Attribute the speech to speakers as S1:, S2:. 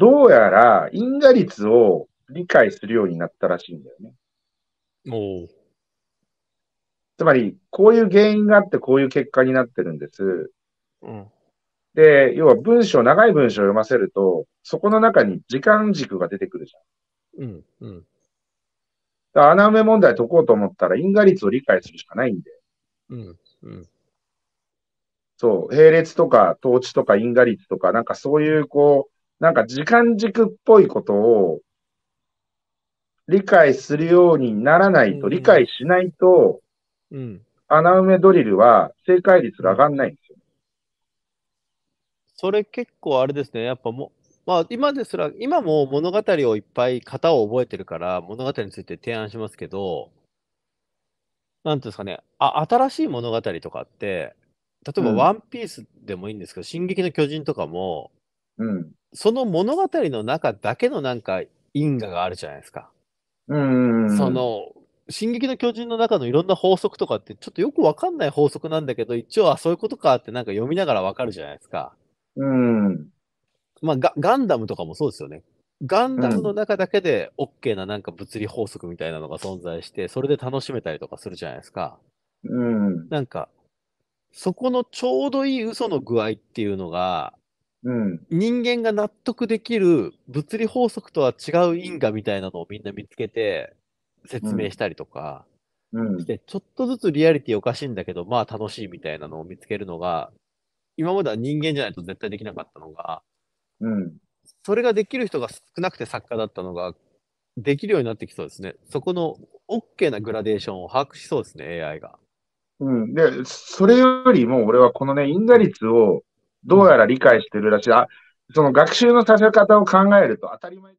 S1: どうやら因果率を理解するようになったらしいんだよね。おつまり、こういう原因があって、こういう結果になってるんです。うん、で、要は文章、長い文章を読ませると、そこの中に時間軸が出てくるじゃん。うん、うん。だ穴埋め問題解こうと思ったら、因果率を理解するしかないんで。うん、うん。そう、並列とか、統治とか、因果率とか、なんかそういう、こう、なんか時間軸っぽいことを理解するようにならないと、うん、理解しないと、うん、穴埋めドリルは正解率が上がんないんですよ。
S2: それ結構あれですね、やっぱもまあ、今ですら、今も物語をいっぱい型を覚えてるから、物語について提案しますけど、なんていうんですかね、あ新しい物語とかって、例えば、ワンピースでもいいんですけど、うん、進撃の巨人とかも、うん、その物語の中だけのなんか因果があるじゃないですか。
S1: うんその、
S2: 進撃の巨人の中のいろんな法則とかって、ちょっとよくわかんない法則なんだけど、一応、あ、そういうことかってなんか読みながらわかるじゃないですか。
S1: うん。
S2: まあガ、ガンダムとかもそうですよね。ガンダムの中だけで OK ななんか物理法則みたいなのが存在して、それで楽しめたりとかするじゃないですか。
S1: うん。
S2: なんか、そこのちょうどいい嘘の具合っていうのが、うん、人間が納得できる物理法則とは違う因果みたいなのをみんな見つけて説明したりとか、うん、して、ちょっとずつリアリティおかしいんだけど、まあ楽しいみたいなのを見つけるのが、今までは人間じゃないと絶対できなかったのが、うん、それができる人が少なくて作家だったのが、できるようになってきそうですね。そこの OK なグラデーションを把握しそうですね、AI が。
S1: うん、で、それよりも俺はこのね、因果率をどうやら理解してるらしい。あその学習のさせ方を考えると当たり前。